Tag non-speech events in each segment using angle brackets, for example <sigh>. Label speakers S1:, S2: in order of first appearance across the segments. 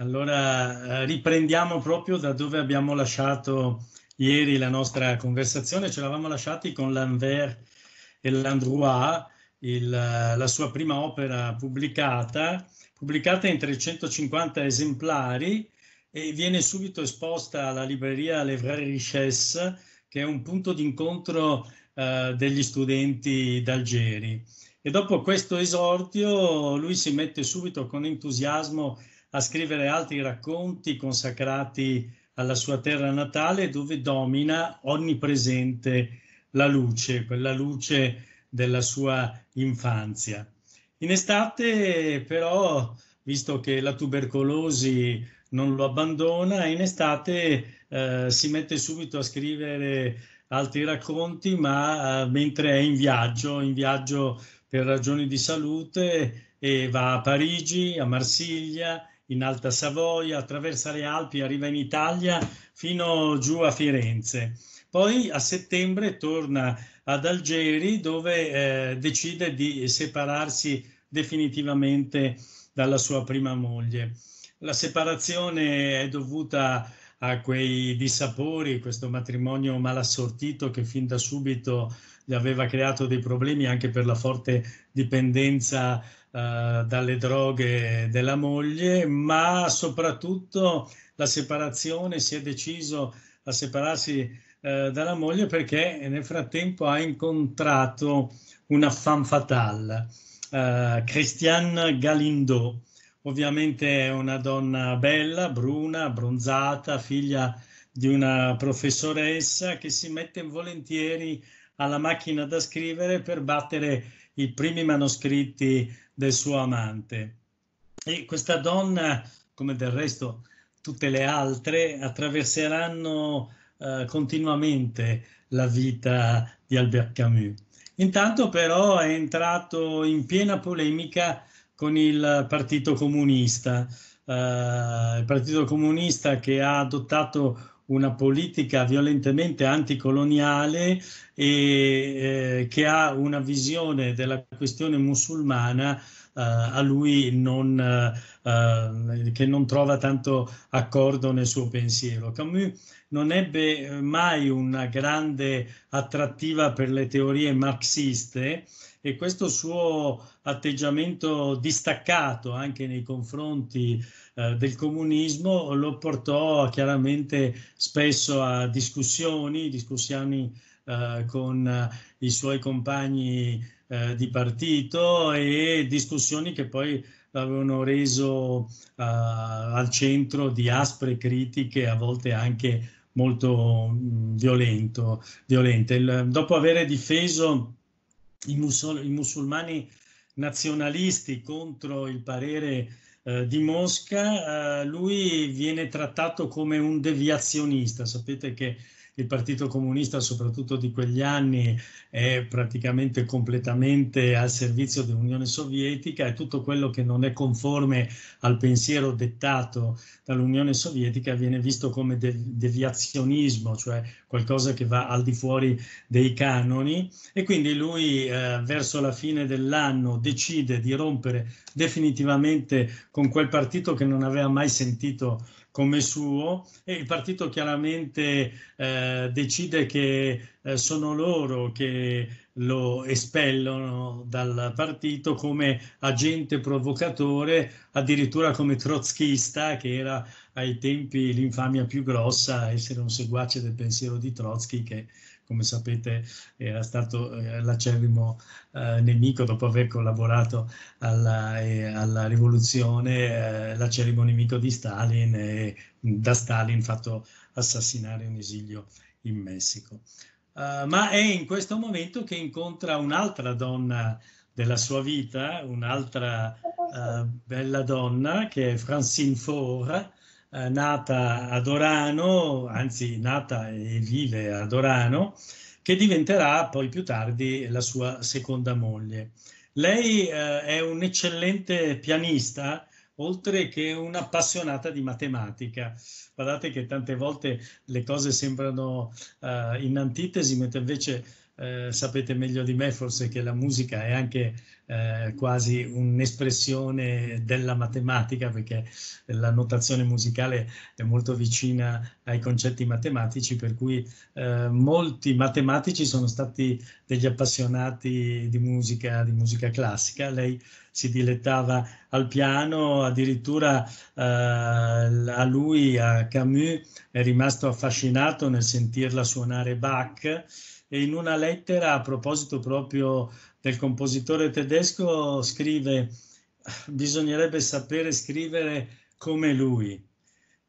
S1: Allora eh, riprendiamo proprio da dove abbiamo lasciato ieri la nostra conversazione. Ce l'avamo lasciati con Lambert e Landrois, il, la sua prima opera pubblicata, pubblicata in 350 esemplari e viene subito esposta alla libreria Le Vraies Richesse, che è un punto d'incontro eh, degli studenti d'Algeri. E dopo questo esordio lui si mette subito con entusiasmo a scrivere altri racconti consacrati alla sua terra natale dove domina onnipresente la luce, quella luce della sua infanzia. In estate però, visto che la tubercolosi non lo abbandona, in estate eh, si mette subito a scrivere altri racconti, ma eh, mentre è in viaggio, in viaggio per ragioni di salute, e va a Parigi, a Marsiglia, in Alta Savoia, attraversa le Alpi, arriva in Italia fino giù a Firenze. Poi a settembre torna ad Algeri dove eh, decide di separarsi definitivamente dalla sua prima moglie. La separazione è dovuta a quei dissapori, questo matrimonio malassortito che fin da subito gli aveva creato dei problemi anche per la forte dipendenza eh, dalle droghe della moglie, ma soprattutto la separazione, si è deciso a separarsi eh, dalla moglie perché nel frattempo ha incontrato una fan fatale, eh, Christiane Galindo, Ovviamente è una donna bella, bruna, bronzata, figlia di una professoressa che si mette volentieri alla macchina da scrivere per battere i primi manoscritti del suo amante. E questa donna, come del resto tutte le altre, attraverseranno eh, continuamente la vita di Albert Camus. Intanto però è entrato in piena polemica con il Partito Comunista. Uh, il Partito Comunista che ha adottato una politica violentemente anticoloniale e eh, che ha una visione della questione musulmana Uh, a lui non, uh, che non trova tanto accordo nel suo pensiero. Camus non ebbe mai una grande attrattiva per le teorie marxiste, e questo suo atteggiamento distaccato anche nei confronti eh, del comunismo lo portò chiaramente spesso a discussioni, discussioni eh, con eh, i suoi compagni eh, di partito e discussioni che poi l'avevano reso eh, al centro di aspre critiche, a volte anche molto mm, violento, violente. Il, dopo aver difeso i, musol- i musulmani nazionalisti contro il parere eh, di Mosca, eh, lui viene trattato come un deviazionista. Sapete che il Partito Comunista, soprattutto di quegli anni, è praticamente completamente al servizio dell'Unione Sovietica e tutto quello che non è conforme al pensiero dettato dall'Unione Sovietica viene visto come deviazionismo, cioè qualcosa che va al di fuori dei canoni e quindi lui eh, verso la fine dell'anno decide di rompere definitivamente con quel partito che non aveva mai sentito come suo e il partito chiaramente eh, decide che eh, sono loro che lo espellono dal partito come agente provocatore, addirittura come trotskista, che era ai tempi l'infamia più grossa, essere un seguace del pensiero di Trotsky che come sapete era stato eh, l'acerrimo eh, nemico dopo aver collaborato alla, eh, alla rivoluzione, eh, l'acerrimo nemico di Stalin e da Stalin fatto assassinare un esilio in Messico. Uh, ma è in questo momento che incontra un'altra donna della sua vita, un'altra uh, bella donna che è Francine Faure, eh, nata ad Orano, anzi nata e vive ad Orano, che diventerà poi più tardi la sua seconda moglie. Lei eh, è un eccellente pianista, oltre che un'appassionata di matematica. Guardate che tante volte le cose sembrano uh, in antitesi, mentre invece eh, sapete meglio di me forse che la musica è anche eh, quasi un'espressione della matematica perché la notazione musicale è molto vicina ai concetti matematici per cui eh, molti matematici sono stati degli appassionati di musica, di musica classica. Lei si dilettava al piano, addirittura eh, a lui, a Camus, è rimasto affascinato nel sentirla suonare Bach e in una lettera a proposito proprio del compositore tedesco scrive bisognerebbe sapere scrivere come lui,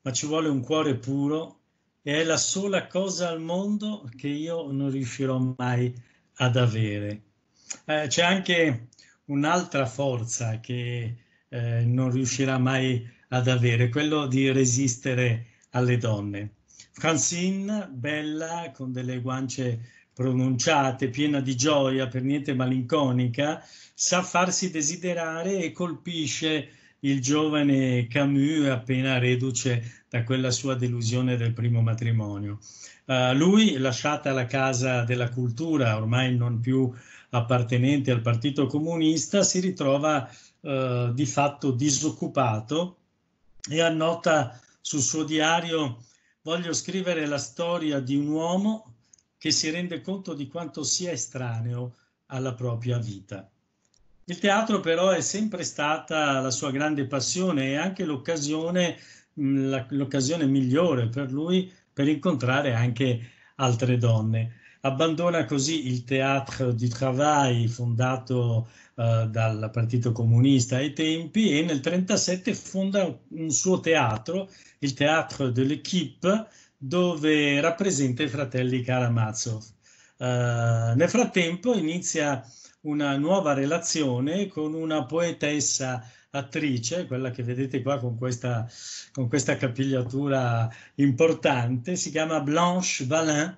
S1: ma ci vuole un cuore puro e è la sola cosa al mondo che io non riuscirò mai ad avere. Eh, c'è anche un'altra forza che eh, non riuscirà mai ad avere, quello di resistere alle donne. Francine, bella, con delle guance pronunciate, piena di gioia, per niente malinconica, sa farsi desiderare e colpisce il giovane Camus appena reduce da quella sua delusione del primo matrimonio. Uh, lui, lasciata la casa della cultura, ormai non più appartenente al Partito Comunista, si ritrova uh, di fatto disoccupato e annota sul suo diario voglio scrivere la storia di un uomo che si rende conto di quanto sia estraneo alla propria vita. Il teatro però è sempre stata la sua grande passione e anche l'occasione, mm, l'occasione migliore per lui per incontrare anche altre donne. Abbandona così il Théâtre du Travail fondato eh, dal Partito Comunista ai tempi e nel 1937 fonda un suo teatro, il Théâtre de l'Équipe, dove rappresenta i fratelli Karamazov. Uh, nel frattempo inizia una nuova relazione con una poetessa attrice, quella che vedete qua con questa, con questa capigliatura importante, si chiama Blanche Valin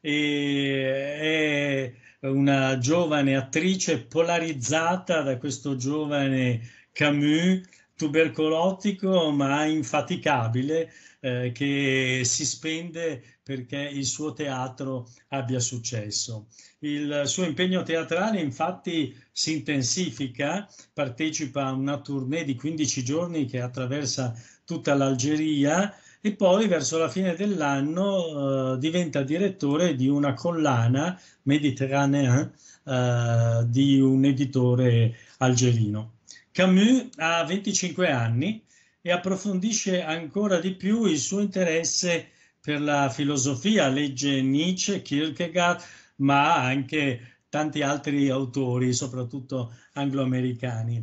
S1: e è una giovane attrice polarizzata da questo giovane Camus tubercolotico ma infaticabile eh, che si spende perché il suo teatro abbia successo. Il suo impegno teatrale infatti si intensifica, partecipa a una tournée di 15 giorni che attraversa tutta l'Algeria e poi verso la fine dell'anno eh, diventa direttore di una collana mediterranea eh, di un editore algerino. Camus ha 25 anni, e approfondisce ancora di più il suo interesse per la filosofia, legge Nietzsche, Kierkegaard, ma anche tanti altri autori, soprattutto angloamericani.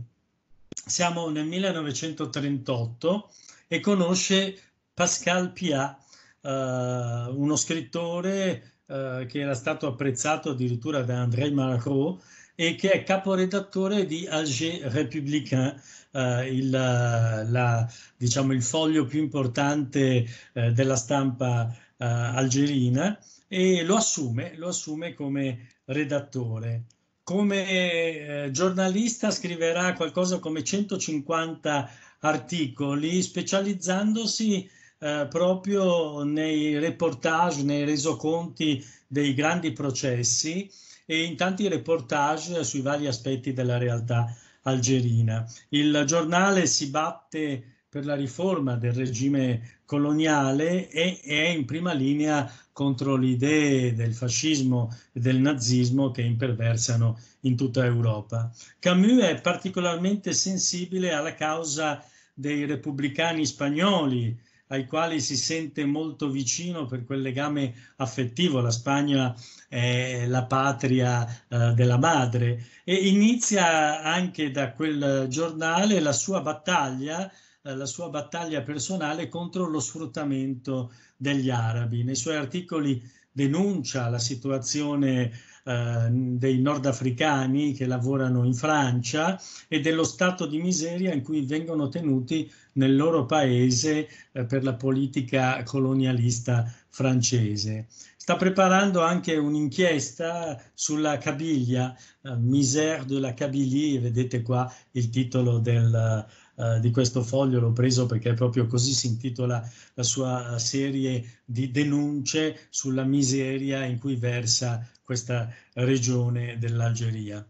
S1: Siamo nel 1938 e conosce Pascal Piat, eh, uno scrittore eh, che era stato apprezzato addirittura da André Malraux e che è caporedattore di Alger Républicain, eh, il, eh, la, diciamo, il, foglio più importante eh, della stampa eh, algerina e lo assume, lo assume come redattore. Come eh, giornalista scriverà qualcosa come 150 articoli specializzandosi eh, proprio nei reportage, nei resoconti dei grandi processi e in tanti reportage sui vari aspetti della realtà algerina. Il giornale si batte per la riforma del regime coloniale e è in prima linea contro le idee del fascismo e del nazismo che imperversano in tutta Europa. Camus è particolarmente sensibile alla causa dei repubblicani spagnoli ai quali si sente molto vicino per quel legame affettivo. La Spagna è la patria eh, della madre e inizia anche da quel giornale la sua battaglia eh, la sua battaglia personale contro lo sfruttamento degli arabi. Nei suoi articoli denuncia la situazione eh, dei nordafricani che lavorano in Francia e dello stato di miseria in cui vengono tenuti nel loro paese eh, per la politica colonialista francese. Sta preparando anche un'inchiesta sulla Kabilia, eh, Misère de la Kabylie, vedete qua il titolo del, eh, di questo foglio, l'ho preso perché è proprio così si intitola la sua serie di denunce sulla miseria in cui versa questa regione dell'Algeria.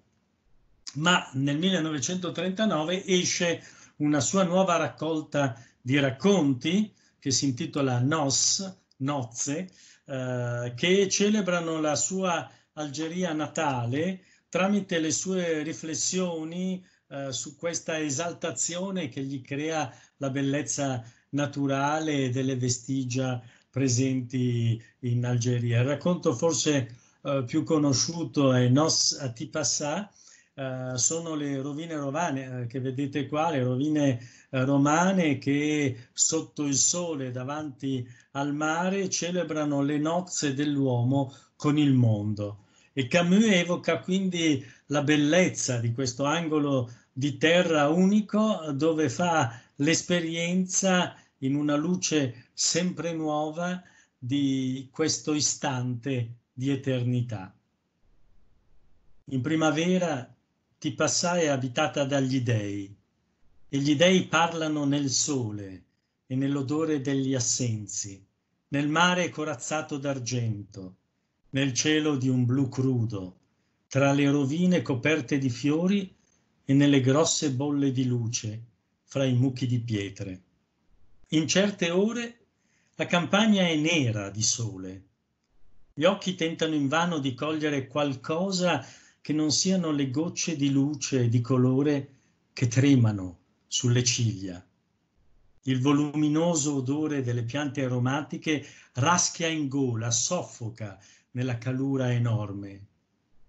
S1: Ma nel 1939 esce una sua nuova raccolta di racconti che si intitola Nos, Nozze, eh, che celebrano la sua Algeria natale tramite le sue riflessioni eh, su questa esaltazione che gli crea la bellezza naturale e delle vestigia presenti in Algeria. Il racconto forse eh, più conosciuto è Nos Atipassà, eh, sono le rovine romane eh, che vedete qua, le rovine eh, romane che sotto il sole davanti al mare celebrano le nozze dell'uomo con il mondo. E Camus evoca quindi la bellezza di questo angolo di terra unico dove fa l'esperienza in una luce sempre nuova di questo istante di eternità. In primavera ti passai abitata dagli dei, e gli dei parlano nel sole e nell'odore degli assensi, nel mare corazzato d'argento, nel cielo di un blu crudo, tra le rovine coperte di fiori e nelle grosse bolle di luce, fra i mucchi di pietre. In certe ore la campagna è nera di sole gli occhi tentano invano di cogliere qualcosa che non siano le gocce di luce e di colore che tremano sulle ciglia. Il voluminoso odore delle piante aromatiche raschia in gola, soffoca nella calura enorme.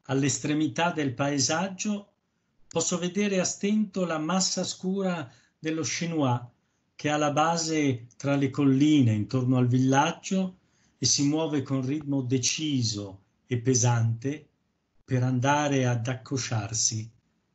S1: All'estremità del paesaggio posso vedere a stento la massa scura dello Chinois che alla base tra le colline intorno al villaggio e si muove con ritmo deciso e pesante per andare ad accosciarsi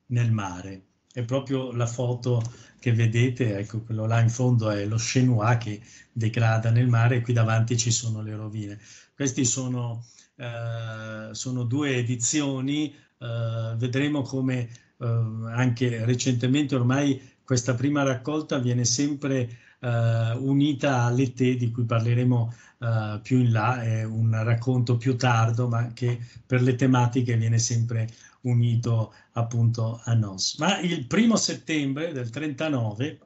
S1: nel mare. È proprio la foto che vedete, ecco quello là in fondo è lo Shenhua che degrada nel mare e qui davanti ci sono le rovine. Queste sono, eh, sono due edizioni, eh, vedremo come eh, anche recentemente ormai questa prima raccolta viene sempre eh, unita all'ET di cui parleremo eh, più in là, è un racconto più tardo, ma che per le tematiche viene sempre unito appunto a Nos. Ma il primo settembre del 39,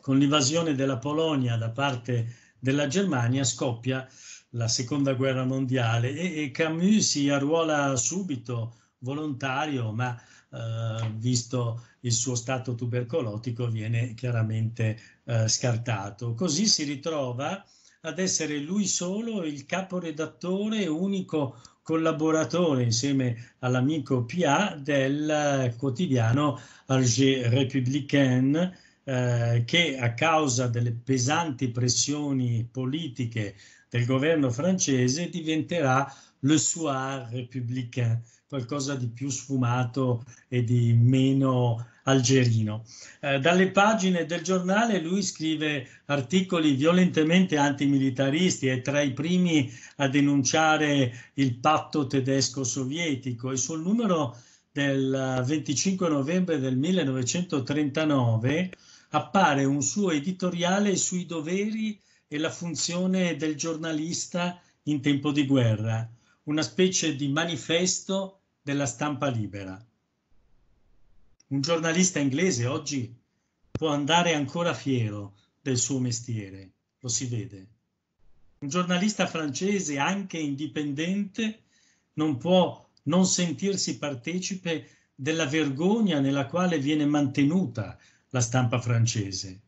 S1: con l'invasione della Polonia da parte della Germania, scoppia la seconda guerra mondiale e, e Camus si arruola subito volontario, ma eh, visto il suo stato tubercolotico, viene chiaramente eh, scartato. Così si ritrova ad essere lui solo il caporedattore e unico collaboratore insieme all'amico Pia del eh, quotidiano Alger Républicain eh, che a causa delle pesanti pressioni politiche del governo francese diventerà le soir républicain, qualcosa di più sfumato e di meno algerino. Eh, dalle pagine del giornale lui scrive articoli violentemente antimilitaristi è tra i primi a denunciare il patto tedesco-sovietico. Il suo numero del 25 novembre del 1939 appare un suo editoriale sui doveri e la funzione del giornalista in tempo di guerra una specie di manifesto della stampa libera. Un giornalista inglese oggi può andare ancora fiero del suo mestiere, lo si vede. Un giornalista francese, anche indipendente, non può non sentirsi partecipe della vergogna nella quale viene mantenuta la stampa francese.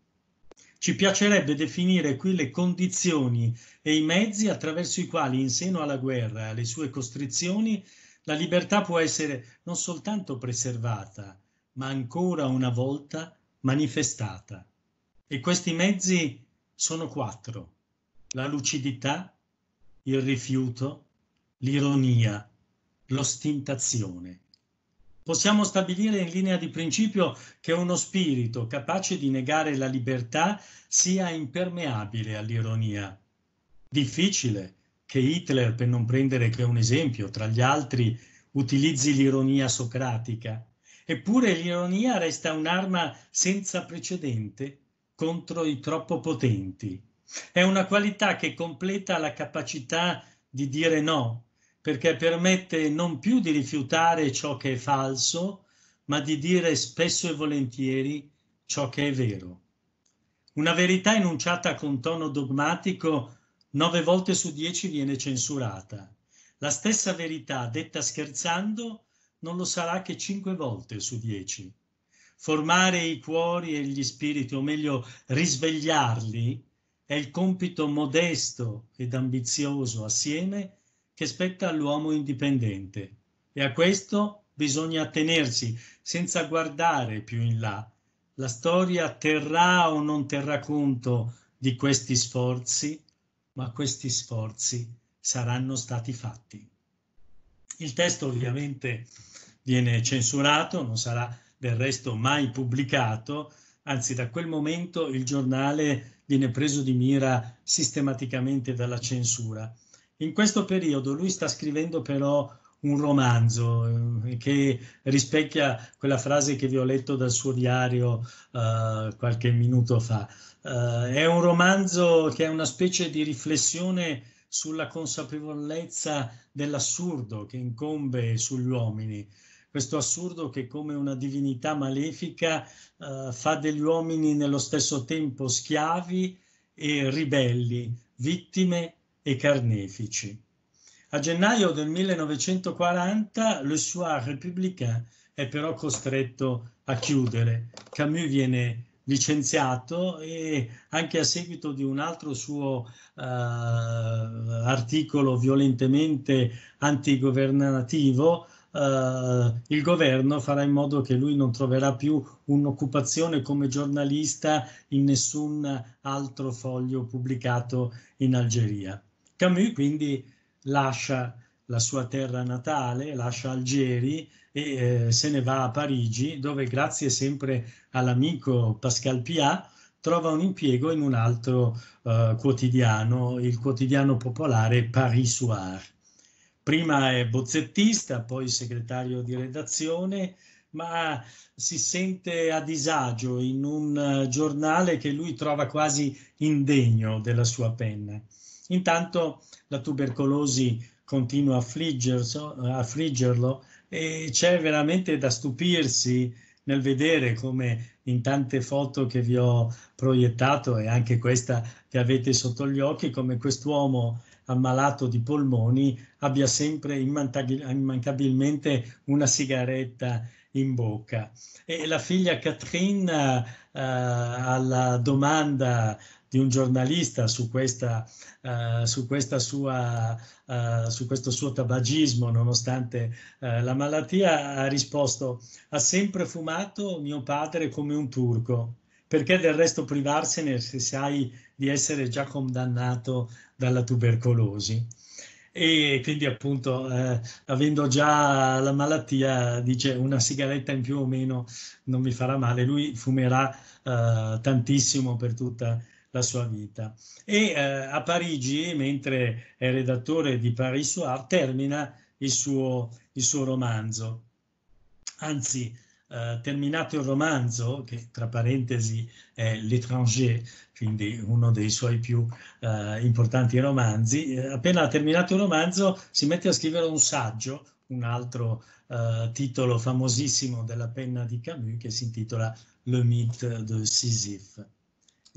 S1: Ci piacerebbe definire qui le condizioni e i mezzi attraverso i quali, in seno alla guerra e alle sue costrizioni, la libertà può essere non soltanto preservata, ma ancora una volta manifestata. E questi mezzi sono quattro. La lucidità, il rifiuto, l'ironia, l'ostintazione. Possiamo stabilire in linea di principio che uno spirito capace di negare la libertà sia impermeabile all'ironia. Difficile che Hitler, per non prendere che un esempio, tra gli altri, utilizzi l'ironia socratica. Eppure l'ironia resta un'arma senza precedente contro i troppo potenti. È una qualità che completa la capacità di dire no, perché permette non più di rifiutare ciò che è falso, ma di dire spesso e volentieri ciò che è vero. Una verità enunciata con tono dogmatico nove volte su dieci viene censurata. La stessa verità detta scherzando non lo sarà che cinque volte su dieci. Formare i cuori e gli spiriti, o meglio risvegliarli, è il compito modesto ed ambizioso assieme che spetta all'uomo indipendente e a questo bisogna tenersi senza guardare più in là. La storia terrà o non terrà conto di questi sforzi, ma questi sforzi saranno stati fatti. Il testo ovviamente viene censurato, non sarà del resto mai pubblicato, anzi da quel momento il giornale viene preso di mira sistematicamente dalla censura. In questo periodo lui sta scrivendo però un romanzo eh, che rispecchia quella frase che vi ho letto dal suo diario eh, qualche minuto fa. Eh, è un romanzo che è una specie di riflessione sulla consapevolezza dell'assurdo che incombe sugli uomini. Questo assurdo che come una divinità malefica eh, fa degli uomini nello stesso tempo schiavi e ribelli, vittime e carnefici. A gennaio del 1940 Le Soir Républicain è però costretto a chiudere. Camus viene licenziato e anche a seguito di un altro suo eh, articolo violentemente antigovernativo, eh, il governo farà in modo che lui non troverà più un'occupazione come giornalista in nessun altro foglio pubblicato in Algeria. Camus quindi lascia la sua terra natale, lascia Algeri e eh, se ne va a Parigi, dove grazie sempre all'amico Pascal Piat trova un impiego in un altro eh, quotidiano, il quotidiano popolare Paris Soir. Prima è bozzettista, poi segretario di redazione, ma si sente a disagio in un eh, giornale che lui trova quasi indegno della sua penna. Intanto la tubercolosi continua a affliggerlo e c'è veramente da stupirsi nel vedere come in tante foto che vi ho proiettato e anche questa che avete sotto gli occhi, come quest'uomo ammalato di polmoni abbia sempre immancabilmente una sigaretta in bocca. E la figlia Catherine eh, alla domanda di un giornalista su, questa, uh, su, questa sua, uh, su questo suo tabagismo nonostante uh, la malattia, ha risposto ha sempre fumato mio padre come un turco. Perché del resto privarsene se sai di essere già condannato dalla tubercolosi? e quindi appunto eh, avendo già la malattia dice una sigaretta in più o meno non mi farà male lui fumerà eh, tantissimo per tutta la la sua vita. E eh, a Parigi, mentre è redattore di Paris Soir, termina il suo, il suo romanzo. Anzi, eh, terminato il romanzo, che tra parentesi è L'étranger, quindi uno dei suoi più eh, importanti romanzi, eh, appena terminato il romanzo si mette a scrivere un saggio, un altro eh, titolo famosissimo della penna di Camus che si intitola Le mythe de Sisyphe.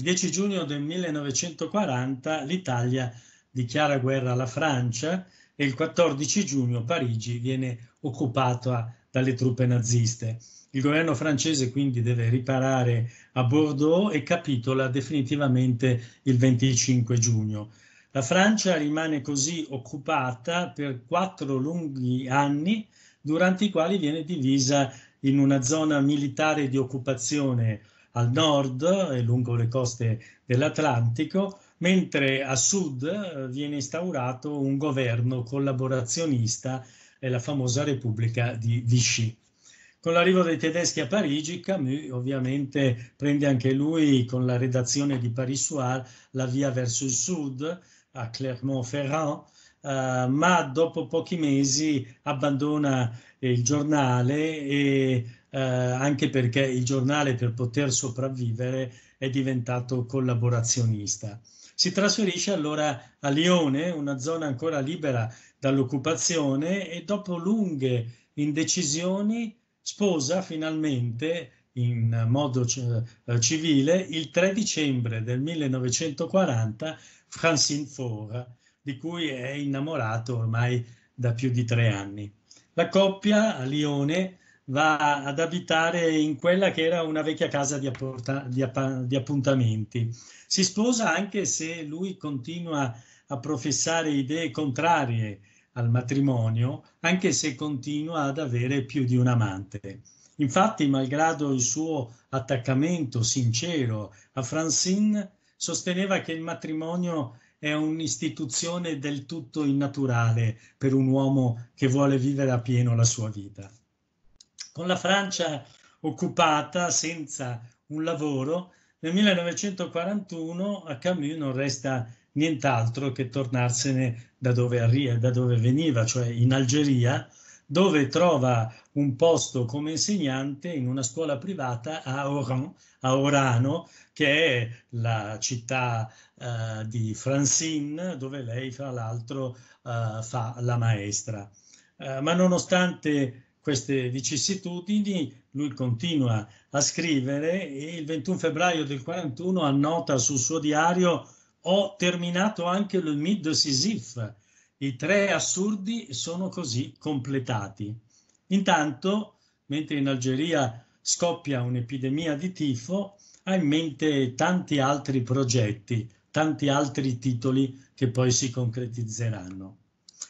S1: 10 giugno del 1940 l'Italia dichiara guerra alla Francia e il 14 giugno Parigi viene occupata dalle truppe naziste. Il governo francese quindi deve riparare a Bordeaux e capitola definitivamente il 25 giugno. La Francia rimane così occupata per quattro lunghi anni, durante i quali viene divisa in una zona militare di occupazione al nord e lungo le coste dell'Atlantico, mentre a sud eh, viene instaurato un governo collaborazionista, e la famosa Repubblica di Vichy. Con l'arrivo dei tedeschi a Parigi, Camus ovviamente prende anche lui con la redazione di Paris Soir la via verso il sud, a Clermont-Ferrand, Uh, ma dopo pochi mesi abbandona il giornale e eh, anche perché il giornale per poter sopravvivere è diventato collaborazionista. Si trasferisce allora a Lione, una zona ancora libera dall'occupazione, e dopo lunghe indecisioni sposa finalmente in modo eh, civile il 3 dicembre del 1940 Francine Faure, di cui è innamorato ormai da più di tre anni. La coppia a Lione va ad abitare in quella che era una vecchia casa di, apporta, di, di appuntamenti. Si sposa anche se lui continua a professare idee contrarie al matrimonio, anche se continua ad avere più di un amante. Infatti, malgrado il suo attaccamento sincero a Francine, sosteneva che il matrimonio è un'istituzione del tutto innaturale per un uomo che vuole vivere a pieno la sua vita con la Francia occupata senza un lavoro, nel 1941 a Camus non resta nient'altro che tornarsene da dove, arriva, da dove veniva, cioè in Algeria, dove trova un posto come insegnante in una scuola privata a, Oran, a Orano, che è la città uh, di Francine, dove lei fra l'altro uh, fa la maestra. Uh, ma nonostante queste vicissitudini, lui continua a scrivere e il 21 febbraio del 41 annota sul suo diario ho terminato anche il mythe sisif. i tre assurdi sono così completati. Intanto, mentre in Algeria scoppia un'epidemia di tifo, ha in mente tanti altri progetti, tanti altri titoli che poi si concretizzeranno.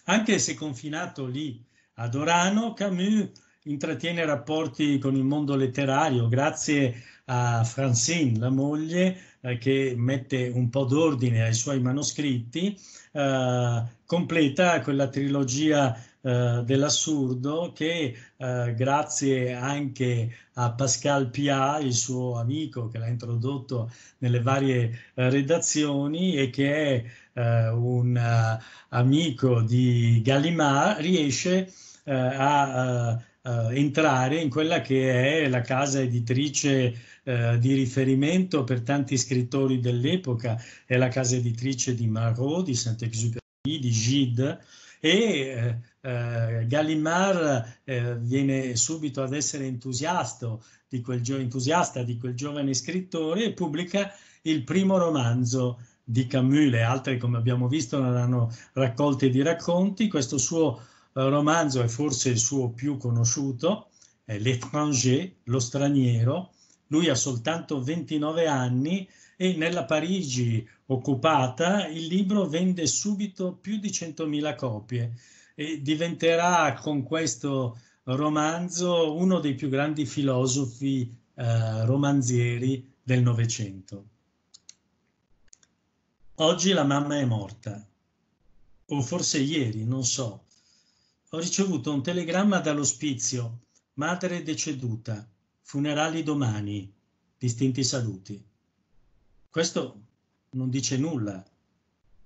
S1: Anche se confinato lì ad Orano, Camus intrattiene rapporti con il mondo letterario grazie a Francine, la moglie, eh, che mette un po' d'ordine ai suoi manoscritti, eh, completa quella trilogia eh, dell'assurdo che eh, grazie anche a Pascal Pia, il suo amico che l'ha introdotto nelle varie eh, redazioni e che è eh, un amico di Gallimard, riesce a eh, a, a eh, eh, entrare in quella che è la casa editrice eh, di riferimento per tanti scrittori dell'epoca, è la casa editrice di Marot, di Saint-Exupéry, di Gide e eh, eh Gallimard eh, viene subito ad essere entusiasta di, quel entusiasta di quel giovane scrittore e pubblica il primo romanzo di Camus, le altre come abbiamo visto non hanno raccolte di racconti, questo suo eh, romanzo è forse il suo più conosciuto, è L'étranger, lo straniero. Lui ha soltanto 29 anni e nella Parigi occupata il libro vende subito più di 100.000 copie e diventerà con questo romanzo uno dei più grandi filosofi eh, romanzieri del Novecento. Oggi la mamma è morta, o forse ieri, non so. Ho ricevuto un telegramma dall'ospizio. Madre deceduta. Funerali domani. Distinti saluti. Questo non dice nulla.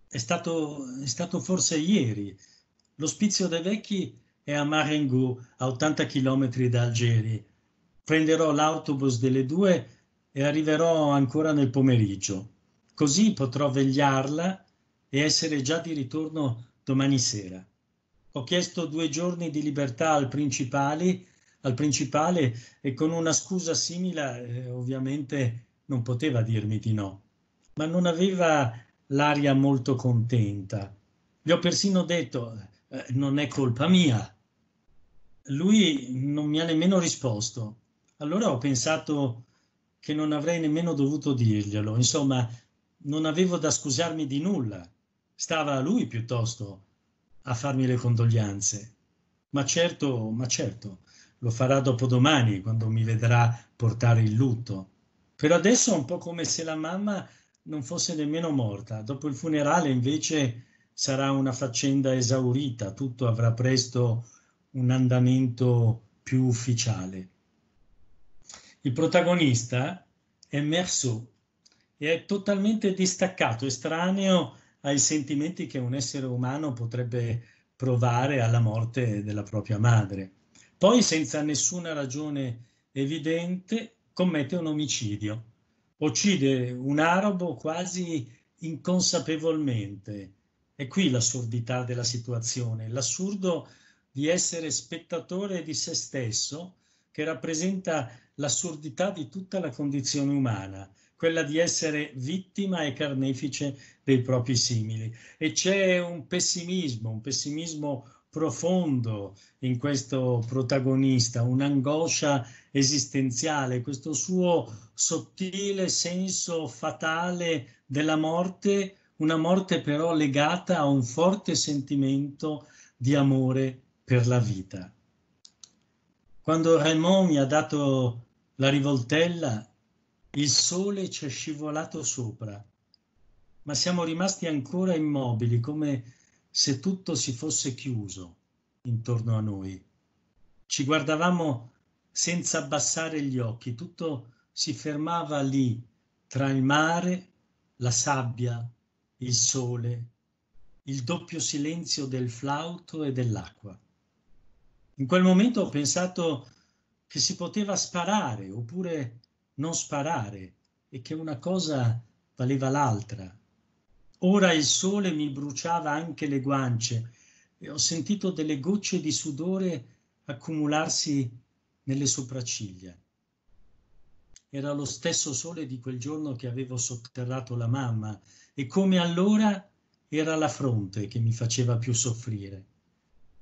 S1: È stato, è stato forse ieri. L'ospizio dei vecchi è a Marengo, a 80 km da Algeri. Prenderò l'autobus delle due e arriverò ancora nel pomeriggio. Così potrò vegliarla e essere già di ritorno domani sera. Ho chiesto due giorni di libertà al principale, al principale e con una scusa simile eh, ovviamente non poteva dirmi di no, ma non aveva l'aria molto contenta. Gli ho persino detto eh, non è colpa mia. Lui non mi ha nemmeno risposto. Allora ho pensato che non avrei nemmeno dovuto dirglielo, insomma non avevo da scusarmi di nulla. Stava a lui piuttosto a farmi le condoglianze. Ma certo, ma certo, lo farà dopodomani quando mi vedrà portare il lutto. Per adesso è un po' come se la mamma non fosse nemmeno morta. Dopo il funerale invece sarà una faccenda esaurita, tutto avrà presto un andamento più ufficiale. Il protagonista è Merceau e è totalmente distaccato, estraneo ai sentimenti che un essere umano potrebbe provare alla morte della propria madre. Poi, senza nessuna ragione evidente, commette un omicidio. Uccide un arabo quasi inconsapevolmente. È qui l'assurdità della situazione, l'assurdo di essere spettatore di se stesso, che rappresenta l'assurdità di tutta la condizione umana quella di essere vittima e carnefice dei propri simili. E c'è un pessimismo, un pessimismo profondo in questo protagonista, un'angoscia esistenziale, questo suo sottile senso fatale della morte, una morte però legata a un forte sentimento di amore per la vita. Quando Raymond mi ha dato la rivoltella, il sole ci è scivolato sopra, ma siamo rimasti ancora immobili, come se tutto si fosse chiuso intorno a noi. Ci guardavamo senza abbassare gli occhi, tutto si fermava lì, tra il mare, la sabbia, il sole, il doppio silenzio del flauto e dell'acqua. In quel momento ho pensato che si poteva sparare oppure non sparare e che una cosa valeva l'altra. Ora il sole mi bruciava anche le guance e ho sentito delle gocce di sudore accumularsi nelle sopracciglia. Era lo stesso sole di quel giorno che avevo sotterrato la mamma e come allora era la fronte che mi faceva più soffrire.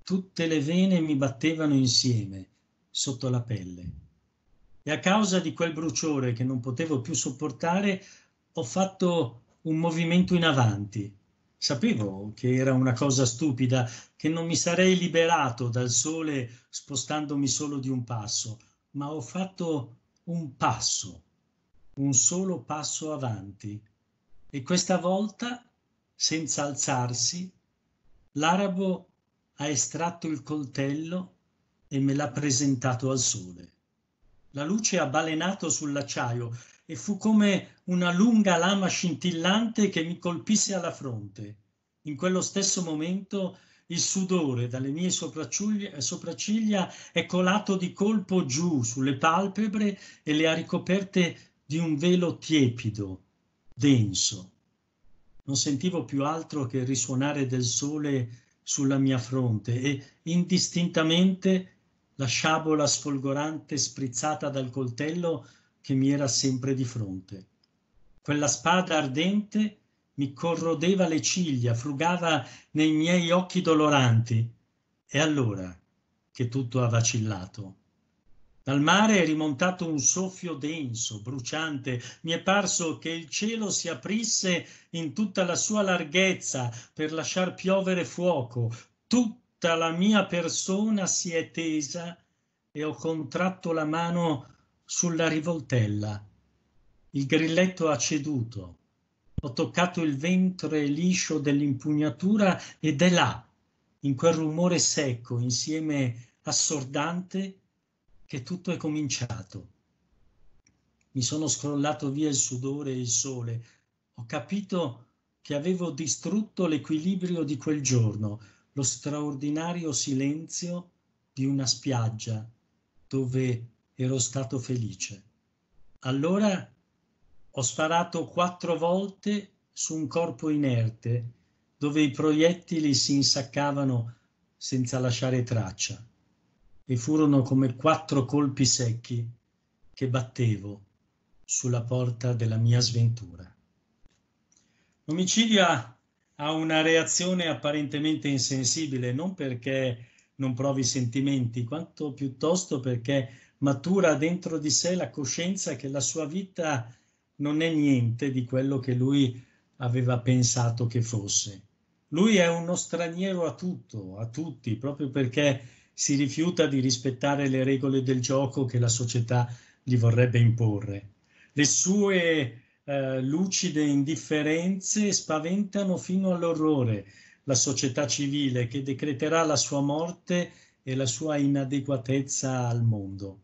S1: Tutte le vene mi battevano insieme sotto la pelle e a causa di quel bruciore che non potevo più sopportare ho fatto un movimento in avanti. Sapevo che era una cosa stupida, che non mi sarei liberato dal sole spostandomi solo di un passo, ma ho fatto un passo, un solo passo avanti. E questa volta, senza alzarsi, l'arabo ha estratto il coltello e me l'ha presentato al sole. La luce ha balenato sull'acciaio e fu come una lunga lama scintillante che mi colpisse alla fronte. In quello stesso momento il sudore dalle mie sopracciglia è colato di colpo giù sulle palpebre e le ha ricoperte di un velo tiepido, denso. Non sentivo più altro che il risuonare del sole sulla mia fronte e indistintamente la sciabola sfolgorante sprizzata dal coltello che mi era sempre di fronte. Quella spada ardente mi corrodeva le ciglia, frugava nei miei occhi doloranti. E allora che tutto ha vacillato. Dal mare è rimontato un soffio denso, bruciante, mi è parso che il cielo si aprisse in tutta la sua larghezza per lasciar piovere fuoco, tutto tutta la mia persona si è tesa e ho contratto la mano sulla rivoltella. Il grilletto ha ceduto. Ho toccato il ventre liscio dell'impugnatura ed è là, in quel rumore secco, insieme assordante, che tutto è cominciato. Mi sono scrollato via il sudore e il sole. Ho capito che avevo distrutto l'equilibrio di quel giorno lo straordinario silenzio di una spiaggia dove ero stato felice. Allora ho sparato quattro volte su un corpo inerte dove i proiettili si insaccavano senza lasciare traccia e furono come quattro colpi secchi che battevo sulla porta della mia sventura. L'omicidio ha ha una reazione apparentemente insensibile, non perché non provi sentimenti, quanto piuttosto perché matura dentro di sé la coscienza che la sua vita non è niente di quello che lui aveva pensato che fosse. Lui è uno straniero a tutto, a tutti, proprio perché si rifiuta di rispettare le regole del gioco che la società gli vorrebbe imporre. Le sue eh, lucide indifferenze spaventano fino all'orrore la società civile che decreterà la sua morte e la sua inadeguatezza al mondo.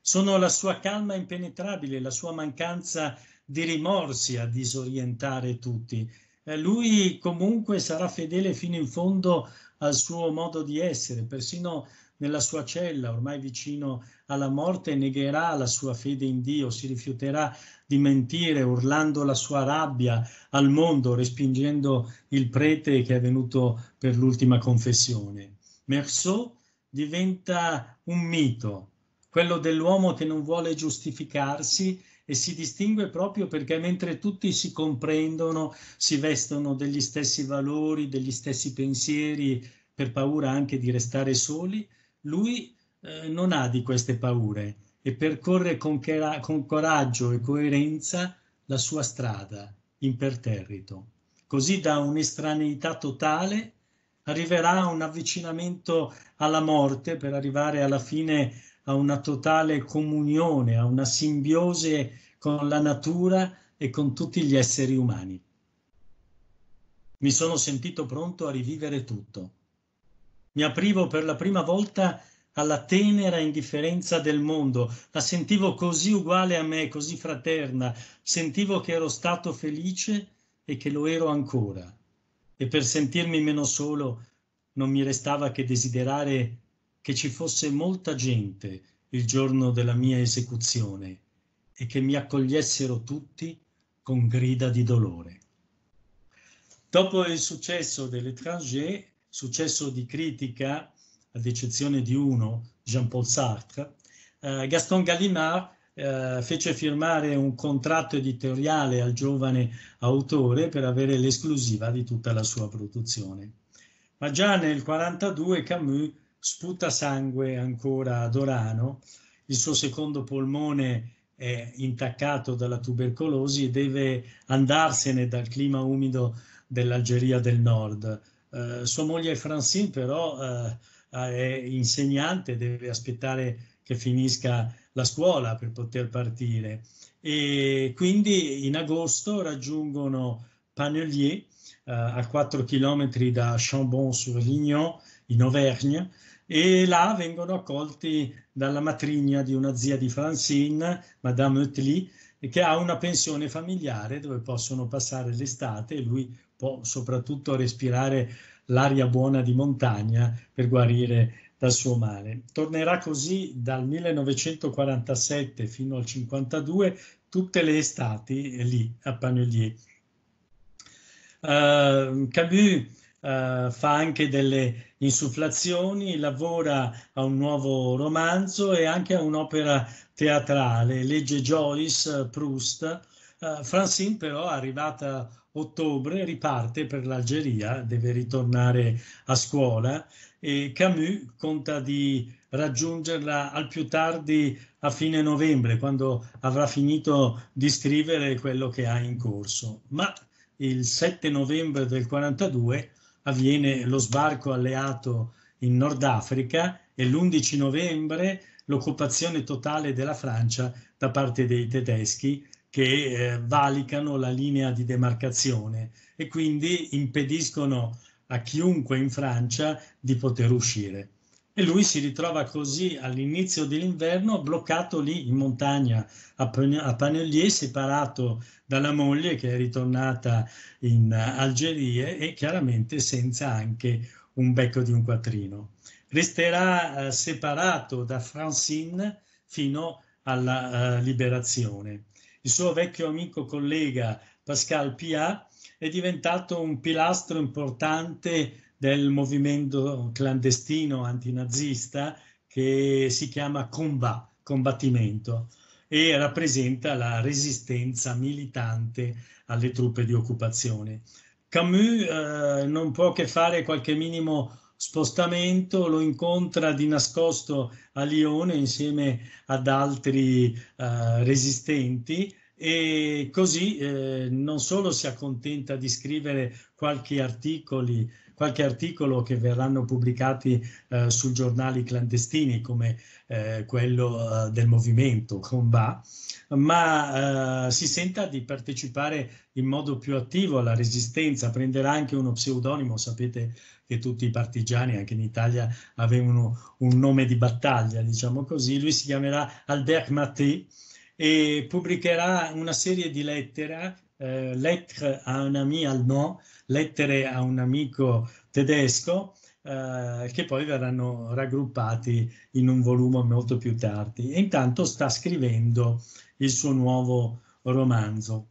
S1: Sono la sua calma impenetrabile, la sua mancanza di rimorsi a disorientare tutti. Eh, lui comunque sarà fedele fino in fondo al suo modo di essere, persino nella sua cella, ormai vicino alla morte, negherà la sua fede in Dio, si rifiuterà di mentire, urlando la sua rabbia al mondo, respingendo il prete che è venuto per l'ultima confessione. Merceau diventa un mito, quello dell'uomo che non vuole giustificarsi e si distingue proprio perché mentre tutti si comprendono, si vestono degli stessi valori, degli stessi pensieri, per paura anche di restare soli, lui eh, non ha di queste paure e percorre con, con coraggio e coerenza la sua strada, imperterrito. Così da un'estraneità totale arriverà a un avvicinamento alla morte per arrivare alla fine a una totale comunione, a una simbiose con la natura e con tutti gli esseri umani. Mi sono sentito pronto a rivivere tutto. Mi aprivo per la prima volta alla tenera indifferenza del mondo, la sentivo così uguale a me, così fraterna, sentivo che ero stato felice e che lo ero ancora. E per sentirmi meno solo non mi restava che desiderare che ci fosse molta gente il giorno della mia esecuzione e che mi accogliessero tutti con grida di dolore. Dopo il successo dell'Étranger, successo di critica, ad eccezione di uno, Jean-Paul Sartre, eh, Gaston Gallimard eh, fece firmare un contratto editoriale al giovane autore per avere l'esclusiva di tutta la sua produzione. Ma già nel 1942 Camus sputa sangue ancora ad Orano, il suo secondo polmone è intaccato dalla tubercolosi e deve andarsene dal clima umido dell'Algeria del Nord eh, sua moglie Francine però eh, è insegnante, deve aspettare che finisca la scuola per poter partire e quindi in agosto raggiungono Panelier eh, a 4 km da Chambon-sur-Lignon in Auvergne e là vengono accolti dalla matrigna di una zia di Francine, Madame Eutli, e che ha una pensione familiare dove possono passare l'estate e lui può soprattutto respirare l'aria buona di montagna per guarire dal suo male. Tornerà così dal 1947 fino al 1952 tutte le estati lì a Panelier. Uh, eh, Camus uh, fa anche delle insufflazioni, lavora a un nuovo romanzo e anche a un'opera teatrale, legge Joyce, eh, Proust. Uh, Francine però, arrivata a ottobre, riparte per l'Algeria, deve ritornare a scuola e Camus conta di raggiungerla al più tardi a fine novembre, quando avrà finito di scrivere quello che ha in corso. Ma il 7 novembre del 42 avviene lo sbarco alleato in Nord Africa e l'11 novembre l'occupazione totale della Francia da parte dei tedeschi che eh, valicano la linea di demarcazione e quindi impediscono a chiunque in Francia di poter uscire. E lui si ritrova così all'inizio dell'inverno bloccato lì in montagna a Panellier, separato dalla moglie che è ritornata in Algeria e chiaramente senza anche un becco di un quattrino. Resterà eh, separato da Francine fino alla eh, liberazione. Il suo vecchio amico collega Pascal Pia è diventato un pilastro importante del movimento clandestino antinazista che si chiama Comba, combattimento, e rappresenta la resistenza militante alle truppe di occupazione. Camus eh, non può che fare qualche minimo spostamento, lo incontra di nascosto a Lione insieme ad altri eh, resistenti e così eh, non solo si accontenta di scrivere qualche articolo qualche articolo che verranno pubblicati eh, su giornali clandestini come eh, quello eh, del movimento Comba, ma eh, si senta di partecipare in modo più attivo alla resistenza, prenderà anche uno pseudonimo, sapete che tutti i partigiani anche in Italia avevano un nome di battaglia, diciamo così, lui si chiamerà Albert Maté e pubblicherà una serie di lettere eh, lettere a un ami allemand, lettere a un amico tedesco, eh, che poi verranno raggruppati in un volume molto più tardi. E intanto sta scrivendo il suo nuovo romanzo.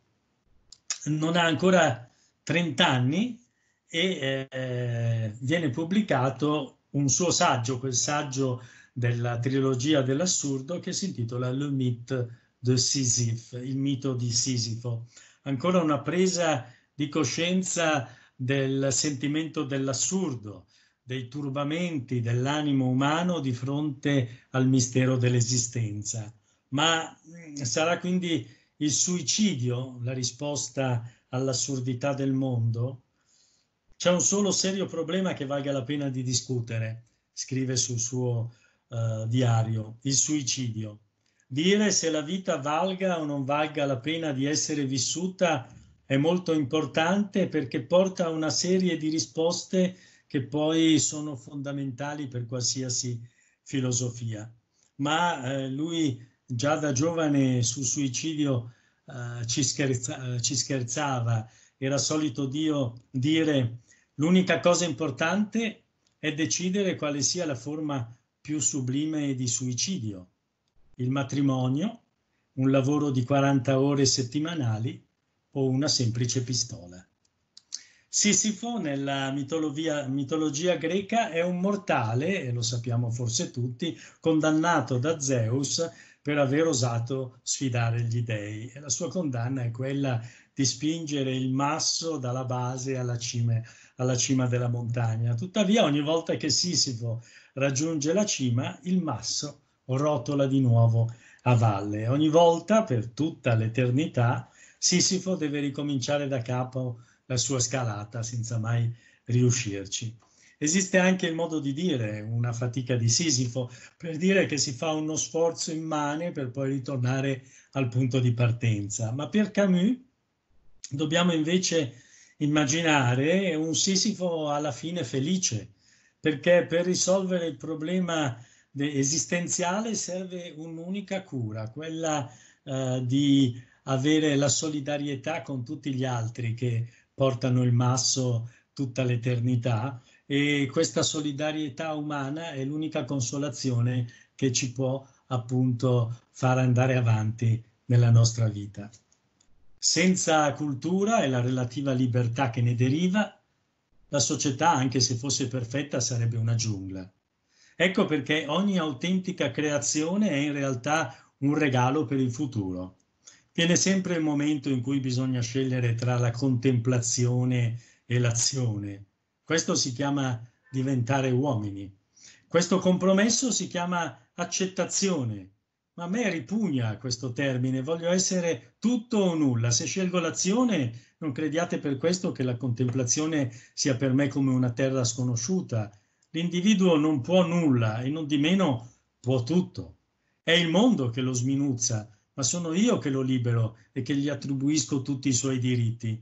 S1: Non ha ancora 30 anni e eh, viene pubblicato un suo saggio, quel saggio della trilogia dell'assurdo che si intitola Le mythe de Sisyphe, il mito di Sisifo ancora una presa di coscienza del sentimento dell'assurdo, dei turbamenti dell'animo umano di fronte al mistero dell'esistenza. Ma mm, sarà quindi il suicidio la risposta all'assurdità del mondo? C'è un solo serio problema che valga la pena di discutere, scrive sul suo uh, diario, il suicidio dire se la vita valga o non valga la pena di essere vissuta è molto importante perché porta a una serie di risposte che poi sono fondamentali per qualsiasi filosofia. Ma eh, lui già da giovane sul suicidio eh, ci, scherza, ci, scherzava, era solito Dio dire l'unica cosa importante è decidere quale sia la forma più sublime di suicidio il matrimonio, un lavoro di 40 ore settimanali o una semplice pistola. Sisifo nella mitologia greca è un mortale, e lo sappiamo forse tutti, condannato da Zeus per aver osato sfidare gli dei e la sua condanna è quella di spingere il masso dalla base alla cima, alla cima della montagna. Tuttavia ogni volta che Sisifo raggiunge la cima, il masso rotola di nuovo a valle. Ogni volta, per tutta l'eternità, Sisifo deve ricominciare da capo la sua scalata senza mai riuscirci. Esiste anche il modo di dire, una fatica di Sisifo, per dire che si fa uno sforzo immane per poi ritornare al punto di partenza. Ma per Camus dobbiamo invece immaginare un Sisifo alla fine felice, perché per risolvere il problema esistenziale serve un'unica cura, quella eh, di avere la solidarietà con tutti gli altri che portano il masso tutta l'eternità e questa solidarietà umana è l'unica consolazione che ci può appunto far andare avanti nella nostra vita. Senza cultura e la relativa libertà che ne deriva, la società, anche se fosse perfetta, sarebbe una giungla. Ecco perché ogni autentica creazione è in realtà un regalo per il futuro. Viene sempre il momento in cui bisogna scegliere tra la contemplazione e l'azione. Questo si chiama diventare uomini. Questo compromesso si chiama accettazione, ma a me ripugna questo termine, voglio essere tutto o nulla. Se scelgo l'azione, non crediate per questo che la contemplazione sia per me come una terra sconosciuta, L'individuo non può nulla e non di meno può tutto. È il mondo che lo sminuzza, ma sono io che lo libero e che gli attribuisco tutti i suoi diritti.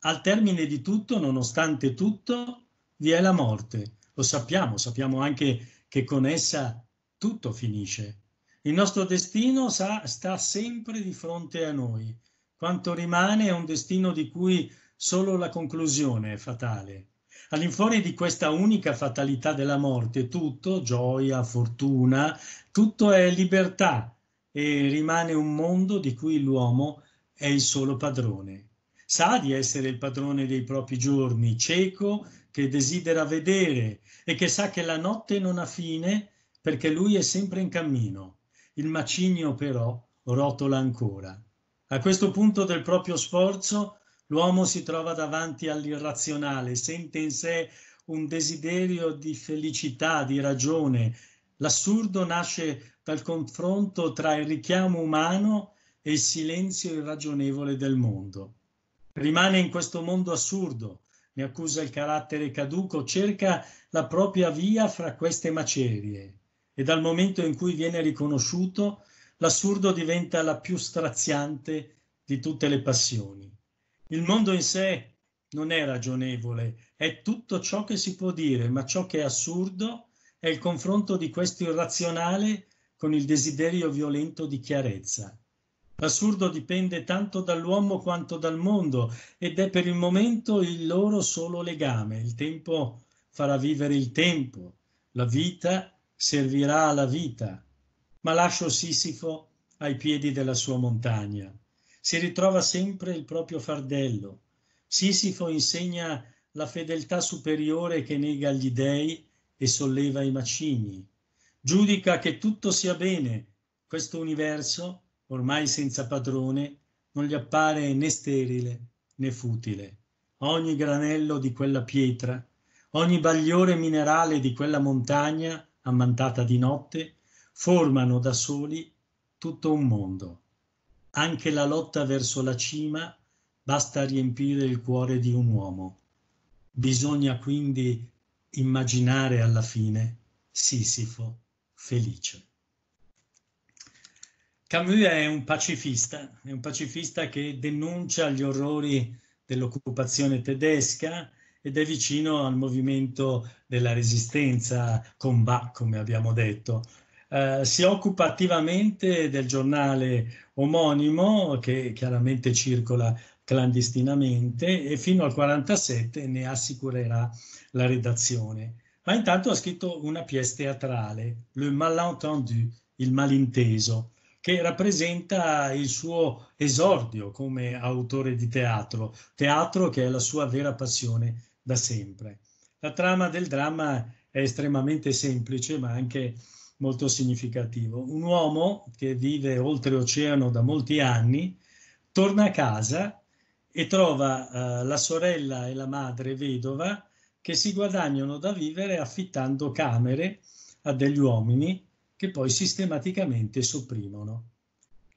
S1: Al termine di tutto, nonostante tutto, vi è la morte. Lo sappiamo, sappiamo anche che con essa tutto finisce. Il nostro destino sa, sta sempre di fronte a noi. Quanto rimane è un destino di cui solo la conclusione è fatale. All'infuori di questa unica fatalità della morte, tutto, gioia, fortuna, tutto è libertà e rimane un mondo di cui l'uomo è il solo padrone. Sa di essere il padrone dei propri giorni, cieco che desidera vedere e che sa che la notte non ha fine perché lui è sempre in cammino. Il macigno però rotola ancora. A questo punto del proprio sforzo L'uomo si trova davanti all'irrazionale, sente in sé un desiderio di felicità, di ragione. L'assurdo nasce dal confronto tra il richiamo umano e il silenzio irragionevole del mondo. Rimane in questo mondo assurdo, ne accusa il carattere caduco, cerca la propria via fra queste macerie e dal momento in cui viene riconosciuto, l'assurdo diventa la più straziante di tutte le passioni. Il mondo in sé non è ragionevole, è tutto ciò che si può dire, ma ciò che è assurdo è il confronto di questo irrazionale con il desiderio violento di chiarezza. L'assurdo dipende tanto dall'uomo quanto dal mondo ed è per il momento il loro solo legame. Il tempo farà vivere il tempo, la vita servirà alla vita, ma lascio Sisifo ai piedi della sua montagna si ritrova sempre il proprio fardello. Sisifo insegna la fedeltà superiore che nega gli dèi e solleva i macigni. Giudica che tutto sia bene, questo universo, ormai senza padrone, non gli appare né sterile né futile. Ogni granello di quella pietra, ogni bagliore minerale di quella montagna ammantata di notte, formano da soli tutto un mondo. Anche la lotta verso la cima basta riempire il cuore di un uomo. Bisogna quindi immaginare alla fine Sisifo felice. Camus è un pacifista, è un pacifista che denuncia gli orrori dell'occupazione tedesca ed è vicino al movimento della resistenza combat, come abbiamo detto. Eh, si occupa attivamente del giornale omonimo che chiaramente circola clandestinamente e fino al 47 ne assicurerà la redazione. Ma intanto ha scritto una pièce teatrale, Le malentendu, il malinteso, che rappresenta il suo esordio come autore di teatro, teatro che è la sua vera passione da sempre. La trama del dramma è estremamente semplice ma anche molto significativo. Un uomo che vive oltreoceano da molti anni torna a casa e trova eh, la sorella e la madre vedova che si guadagnano da vivere affittando camere a degli uomini che poi sistematicamente sopprimono.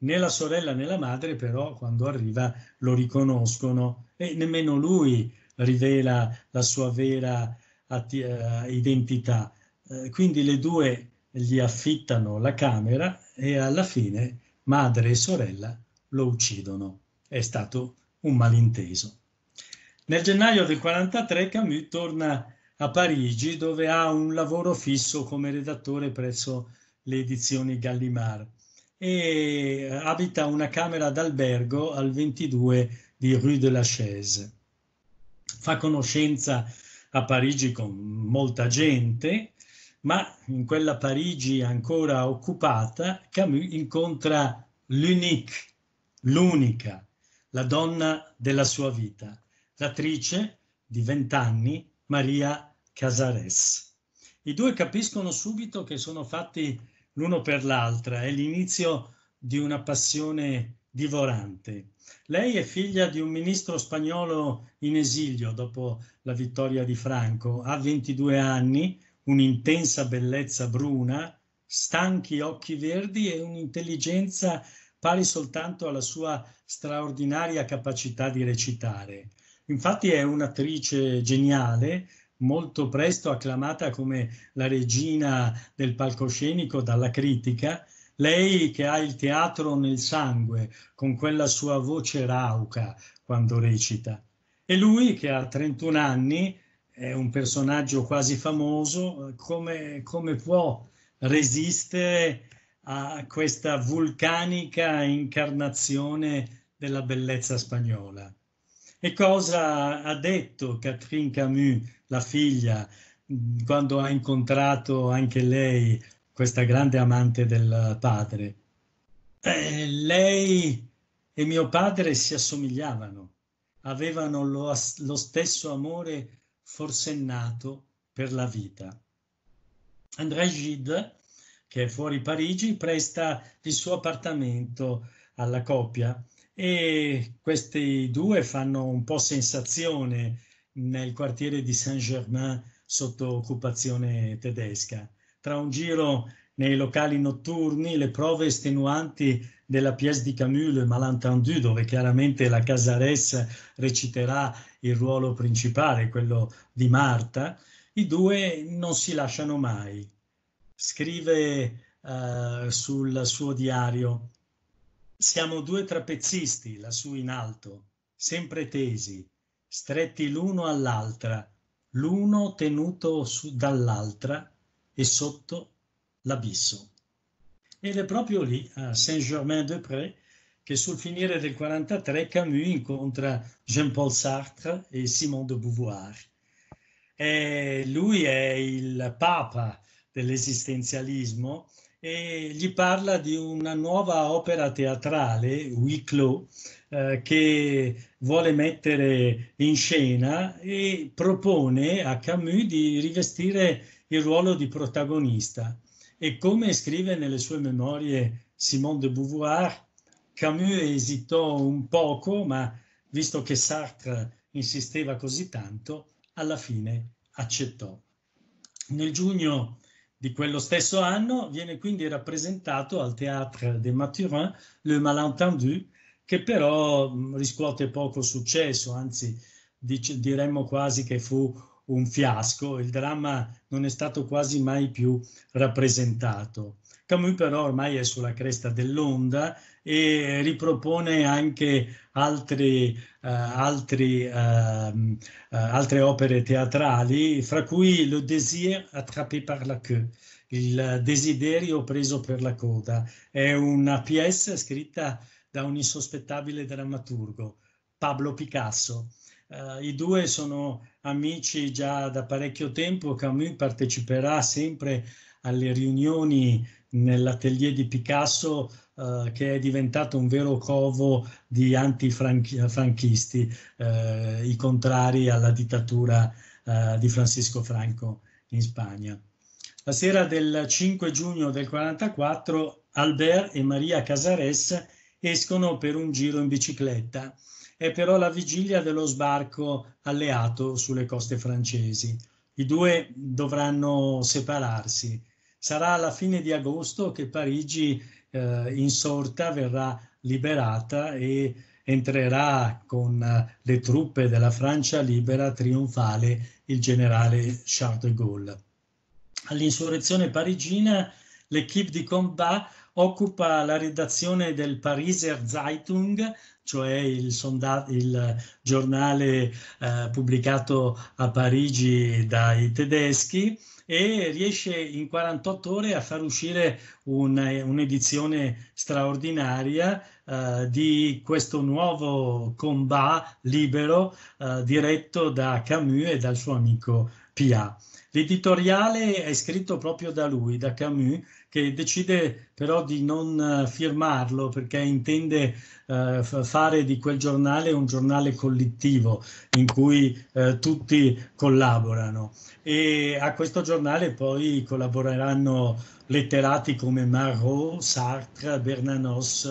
S1: Né la sorella né la madre però quando arriva lo riconoscono e nemmeno lui rivela la sua vera eh, eh, identità. Eh, quindi le due gli affittano la camera e alla fine madre e sorella lo uccidono. È stato un malinteso. Nel gennaio del 1943 Camus torna a Parigi dove ha un lavoro fisso come redattore presso le edizioni Gallimard e eh, abita una camera d'albergo al 22 di Rue de la Chaise. Fa conoscenza a Parigi con molta gente ma in quella Parigi ancora occupata Camus incontra l'unique, l'unica, la donna della sua vita, l'attrice di vent'anni Maria Casares. I due capiscono subito che sono fatti l'uno per l'altra, è l'inizio di una passione divorante. Lei è figlia di un ministro spagnolo in esilio dopo la vittoria di Franco, ha 22 anni, un'intensa bellezza bruna, stanchi occhi verdi e un'intelligenza pari soltanto alla sua straordinaria capacità di recitare. Infatti è un'attrice geniale, molto presto acclamata come la regina del palcoscenico dalla critica, lei che ha il teatro nel sangue, con quella sua voce rauca quando recita. E lui che ha 31 anni è un personaggio quasi famoso, come, come può resistere a questa vulcanica incarnazione della bellezza spagnola? E cosa ha detto Catherine Camus, la figlia, quando ha incontrato anche lei, questa grande amante del padre? Eh, lei e mio padre si assomigliavano, avevano lo, lo stesso amore forsennato per la vita. André Gide, che è fuori Parigi, presta il suo appartamento alla coppia e questi due fanno un po' sensazione nel quartiere di Saint-Germain sotto occupazione tedesca. Tra un giro nei locali notturni, le prove estenuanti della pièce di Camus, Le Malentendu, dove chiaramente la Casares reciterà il ruolo principale, quello di Marta, i due non si lasciano mai. Scrive eh, sul suo diario, siamo due trapezzisti lassù in alto, sempre tesi, stretti l'uno all'altra, l'uno tenuto dall'altra e sotto l'abisso. Ed è proprio lì, a saint germain de prés che sul finire del 1943 Camus incontra Jean-Paul Sartre e Simone de Beauvoir. E lui è il papa dell'esistenzialismo e gli parla di una nuova opera teatrale, Wiclo, eh, che vuole mettere in scena e propone a Camus di rivestire il ruolo di protagonista. E come scrive nelle sue memorie Simone de Beauvoir, Camus esitò un poco, ma visto che Sartre insisteva così tanto, alla fine accettò. Nel giugno di quello stesso anno viene quindi rappresentato al Théâtre des Maturins Le Malentendu, che però riscuote poco successo, anzi diremmo quasi che fu un fiasco, il dramma non è stato quasi mai più rappresentato. Camus però ormai è sulla cresta dell'onda e ripropone anche altri, uh, altri, uh, uh, altre opere teatrali, fra cui Le désir attrapé par la queue, il desiderio preso per la coda. È una pièce scritta da un insospettabile drammaturgo, Pablo Picasso Uh, I due sono amici già da parecchio tempo, Camus parteciperà sempre alle riunioni nell'atelier di Picasso uh, che è diventato un vero covo di antifranchisti, uh, eh, i contrari alla dittatura di Francisco Franco in Spagna. La sera del 5 giugno del 1944 Albert e Maria Casares escono per un giro in bicicletta è però la vigilia dello sbarco alleato sulle coste francesi. I due dovranno separarsi. Sarà alla fine di agosto che Parigi eh, insorta verrà liberata e entrerà con eh, le truppe della Francia libera trionfale il generale Charles de Gaulle. All'insurrezione parigina l'equipe di combat occupa la redazione del Pariser Zeitung, cioè il, il giornale eh, pubblicato a Parigi dai tedeschi, e riesce in 48 ore a far uscire un, un'edizione straordinaria eh, di questo nuovo combat libero eh, diretto da Camus e dal suo amico Pia. L'editoriale è scritto proprio da lui, da Camus, che decide però di non eh, firmarlo perché intende eh, fare di quel giornale un giornale collettivo in cui eh, tutti collaborano. E a questo giornale poi collaboreranno letterati come Marot, Sartre, Bernanos,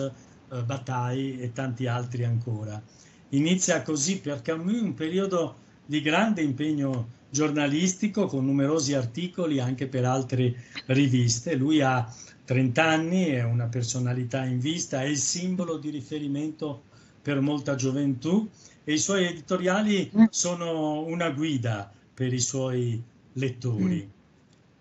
S1: eh, Bataille e tanti altri ancora. Inizia così per Camus un periodo di grande impegno giornalistico con numerosi articoli anche per altre riviste. Lui ha 30 anni, è una personalità in vista, è il simbolo di riferimento per molta gioventù e i suoi editoriali mm. sono una guida per i suoi lettori. Mm.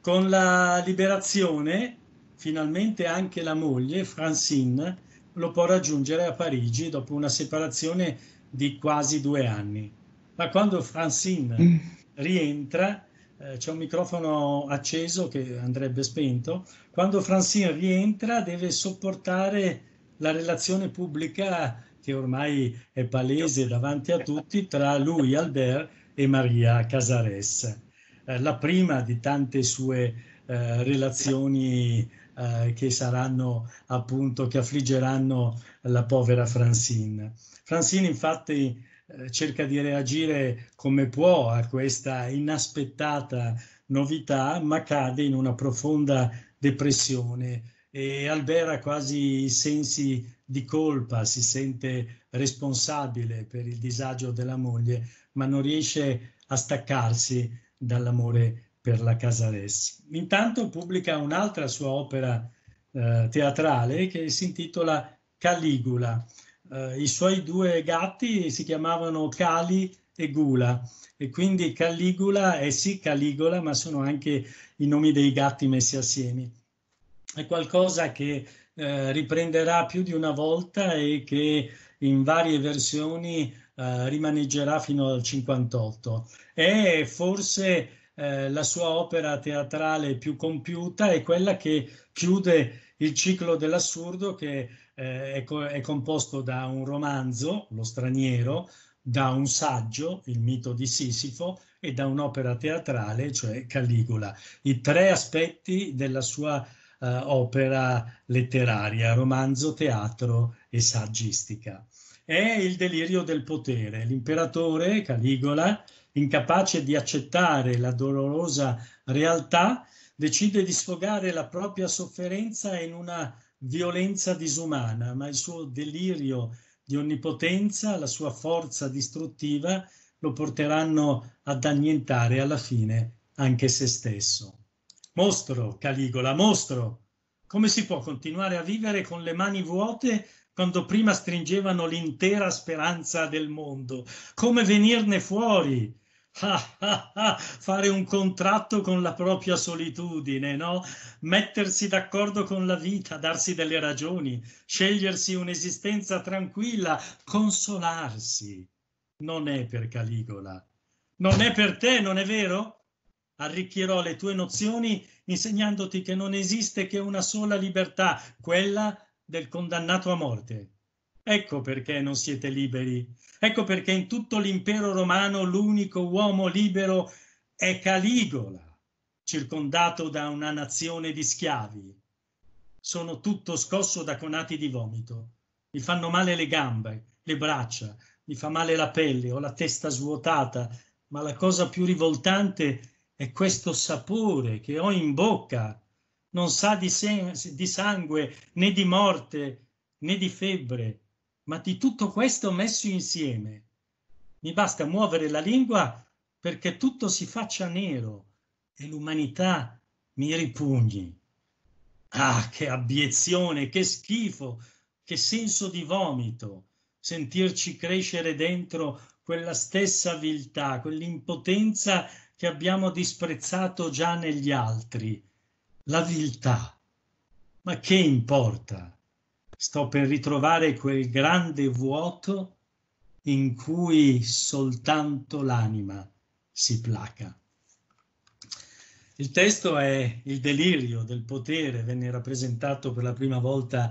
S1: Con la liberazione, finalmente anche la moglie, Francine, lo può raggiungere a Parigi dopo una separazione di quasi due anni. Ma quando Francine mm rientra, eh, c'è un microfono acceso che andrebbe spento, quando Francine rientra deve sopportare la relazione pubblica che ormai è palese davanti a tutti tra lui, Albert, e Maria Casares. Eh, la prima di tante sue eh, relazioni eh, che saranno appunto, che affliggeranno la povera Francine. Francine infatti eh, cerca di reagire come può a questa inaspettata novità, ma cade in una profonda depressione e albera quasi sensi di colpa, si sente responsabile per il disagio della moglie, ma non riesce a staccarsi dall'amore per la Casares. Intanto pubblica un'altra sua opera eh, teatrale che si intitola Caligula eh, i suoi due gatti si chiamavano Cali e Gula e quindi Caligula è sì Caligola, ma sono anche i nomi dei gatti messi assieme. È qualcosa che eh, riprenderà più di una volta e che in varie versioni eh, rimaneggerà fino al 58. È forse eh, la sua opera teatrale più compiuta è quella che chiude il ciclo dell'assurdo che eh, è, co- è composto da un romanzo, Lo straniero, da un saggio, Il mito di Sisifo, e da un'opera teatrale, cioè Caligola. I tre aspetti della sua uh, opera letteraria, romanzo, teatro e saggistica. È il delirio del potere. L'imperatore Caligola incapace di accettare la dolorosa realtà, decide di sfogare la propria sofferenza in una violenza disumana, ma il suo delirio di onnipotenza, la sua forza distruttiva lo porteranno ad annientare alla fine anche se stesso. Mostro, Caligola, mostro! Come si può continuare a vivere con le mani vuote quando prima stringevano l'intera speranza del mondo? Come venirne fuori? <laughs> fare un contratto con la propria solitudine, no? mettersi d'accordo con la vita, darsi delle ragioni, scegliersi un'esistenza tranquilla, consolarsi. Non è per Caligola. Non è per te, non è vero? Arricchirò le tue nozioni insegnandoti che non esiste che una sola libertà, quella del condannato a morte. Ecco perché non siete liberi. Ecco perché in tutto l'impero romano l'unico uomo libero è Caligola, circondato da una nazione di schiavi. Sono tutto scosso da conati di vomito. Mi fanno male le gambe, le braccia, mi fa male la pelle, ho la testa svuotata, ma la cosa più rivoltante è questo sapore che ho in bocca. Non sa di, di sangue né di morte né di febbre ma di tutto questo messo insieme. Mi basta muovere la lingua perché tutto si faccia nero e l'umanità mi ripugni. Ah, che abiezione, che schifo, che senso di vomito sentirci crescere dentro quella stessa viltà, quell'impotenza che abbiamo disprezzato già negli altri, la viltà. Ma che importa? sto per ritrovare quel grande vuoto in cui soltanto l'anima si placa. Il testo è Il delirio del potere, venne rappresentato per la prima volta eh,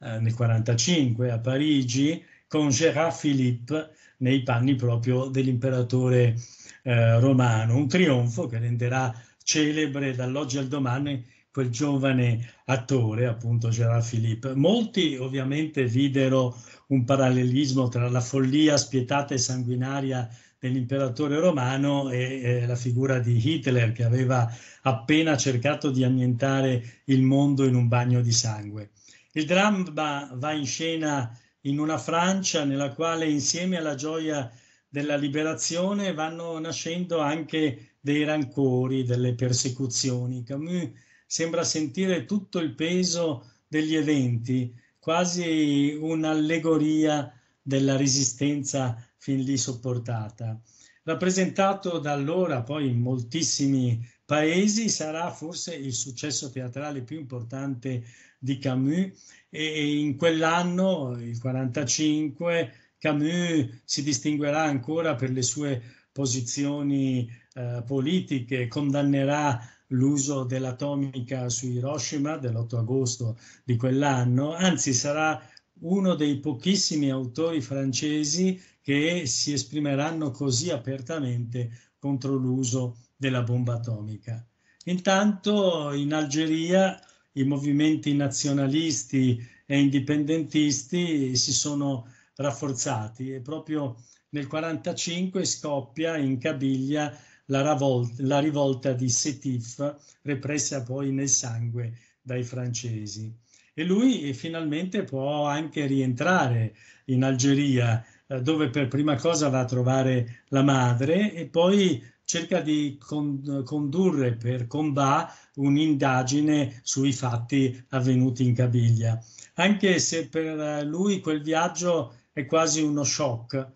S1: nel 1945 a Parigi con Gérard Philippe nei panni proprio dell'imperatore eh, romano, un trionfo che renderà celebre dall'oggi al domani quel giovane attore, appunto Gerard Philippe. Molti ovviamente videro un parallelismo tra la follia spietata e sanguinaria dell'imperatore romano e eh, la figura di Hitler che aveva appena cercato di annientare il mondo in un bagno di sangue. Il dramma va in scena in una Francia nella quale insieme alla gioia della liberazione vanno nascendo anche dei rancori, delle persecuzioni. Camus sembra sentire tutto il peso degli eventi, quasi un'allegoria della resistenza fin lì sopportata. Rappresentato da allora poi in moltissimi paesi, sarà forse il successo teatrale più importante di Camus e in quell'anno, il 45, Camus si distinguerà ancora per le sue posizioni eh, politiche, condannerà l'uso dell'atomica su Hiroshima dell'8 agosto di quell'anno, anzi sarà uno dei pochissimi autori francesi che si esprimeranno così apertamente contro l'uso della bomba atomica. Intanto in Algeria i movimenti nazionalisti e indipendentisti si sono rafforzati e proprio nel 1945 scoppia in Cabilia la, ravolta, la rivolta di Setif, repressa poi nel sangue dai francesi. E lui eh, finalmente può anche rientrare in Algeria, eh, dove per prima cosa va a trovare la madre e poi cerca di con, condurre per Combà un'indagine sui fatti avvenuti in Cabiglia. Anche se per eh, lui quel viaggio è quasi uno shock, eh,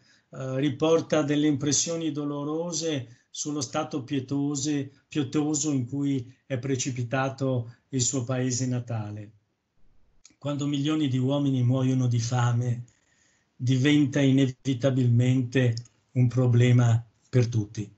S1: riporta delle impressioni dolorose sullo stato pietose, pietoso in cui è precipitato il suo paese natale. Quando milioni di uomini muoiono di fame, diventa inevitabilmente un problema per tutti.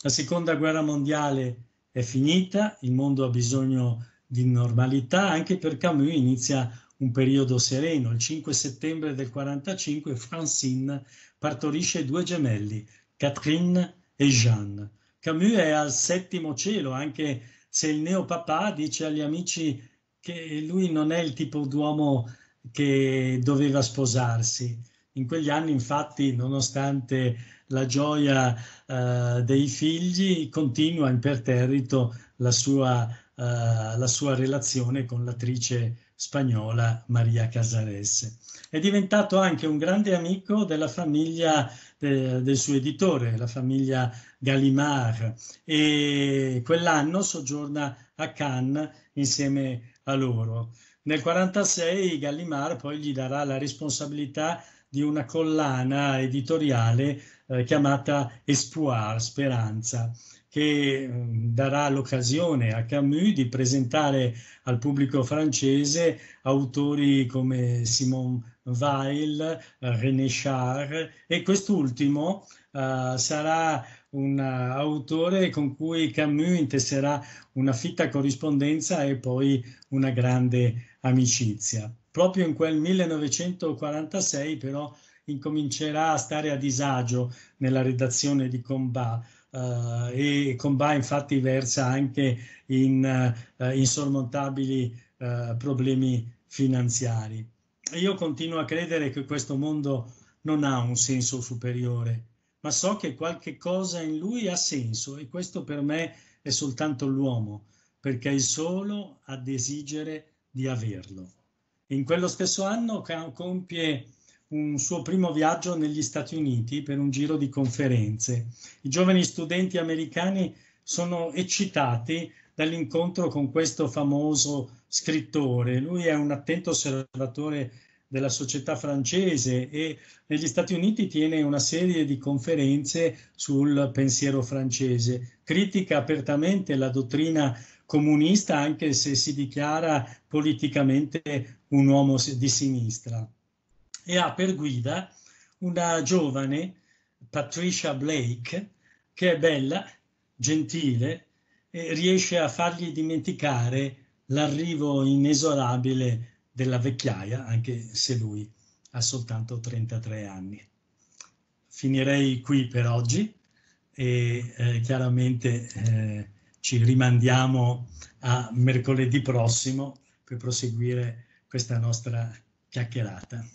S1: La seconda guerra mondiale è finita, il mondo ha bisogno di normalità, anche per Camus inizia un periodo sereno. Il 5 settembre del 1945 Francine partorisce due gemelli, Catherine e Jeanne. Camus è al settimo cielo, anche se il neopapà dice agli amici che lui non è il tipo d'uomo che doveva sposarsi. In quegli anni, infatti, nonostante la gioia eh, dei figli, continua imperterrito la sua, eh, la sua relazione con l'attrice spagnola Maria Casares. È diventato anche un grande amico della famiglia de, del suo editore, la famiglia Gallimard, e quell'anno soggiorna a Cannes insieme a loro. Nel 1946 Gallimard poi gli darà la responsabilità di una collana editoriale eh, chiamata Espoir, Speranza che darà l'occasione a Camus di presentare al pubblico francese autori come Simon Weil, eh, René Char e quest'ultimo uh, sarà un eh, autore con cui Camus intesserà una fitta corrispondenza e poi una grande amicizia. Proprio in quel 1946 però incomincerà a stare a disagio nella redazione di Combat Uh, e Combà infatti versa anche in uh, insormontabili uh, problemi finanziari. Io continuo a credere che questo mondo non ha un senso superiore, ma so che qualche cosa in lui ha senso e questo per me è soltanto l'uomo, perché è solo ad esigere di averlo. In quello stesso anno compie un suo primo viaggio negli Stati Uniti per un giro di conferenze. I giovani studenti americani sono eccitati dall'incontro con questo famoso scrittore. Lui è un attento osservatore della società francese e negli Stati Uniti tiene una serie di conferenze sul pensiero francese. Critica apertamente la dottrina comunista anche se si dichiara politicamente un uomo di sinistra e ha per guida una giovane Patricia Blake che è bella, gentile e riesce a fargli dimenticare l'arrivo inesorabile della vecchiaia, anche se lui ha soltanto 33 anni. Finirei qui per oggi e eh, chiaramente eh, ci rimandiamo a mercoledì prossimo per proseguire questa nostra chiacchierata.